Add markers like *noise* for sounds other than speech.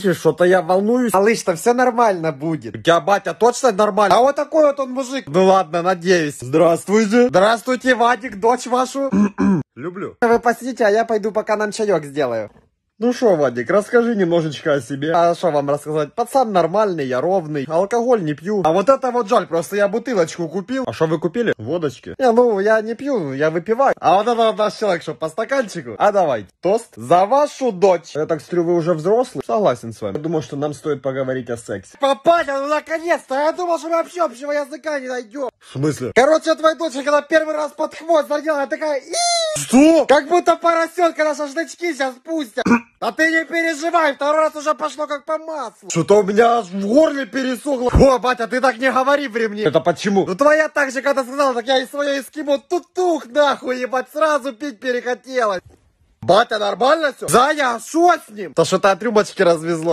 Что-то я волнуюсь. Алыч-то все нормально будет. У тебя батя точно нормально? А вот такой вот он мужик. Ну ладно, надеюсь. Здравствуйте. Здравствуйте, Вадик, дочь вашу. *clears throat* Люблю. Вы посидите, а я пойду пока нам чаек сделаю. Ну что, Вадик, расскажи немножечко о себе. А что вам рассказать? Пацан нормальный, я ровный, алкоголь не пью. А вот это вот жаль, просто я бутылочку купил. А что вы купили? Водочки. Не, ну я не пью, я выпиваю. А вот это вот наш человек, что, по стаканчику? А давай, тост за вашу дочь. Я так смотрю, вы уже взрослый. Согласен с вами. Я думаю, что нам стоит поговорить о сексе. Папаня, ну наконец-то! А я думал, что мы вообще общего языка не найдем. В смысле? Короче, твоя дочь, когда первый раз под хвост задела, я такая... Что? Как будто поросенка на шашлычки сейчас пустят. А ты не переживай, второй раз уже пошло как по маслу. Что-то у меня аж в горле пересохло. О, батя, ты так не говори при мне. Это почему? Ну твоя так же, когда сказала, так я и свое эскимо тутух нахуй, ебать, сразу пить перехотелось. Батя, нормально все? Заня, а что с ним? Да что-то от рюмочки развезло.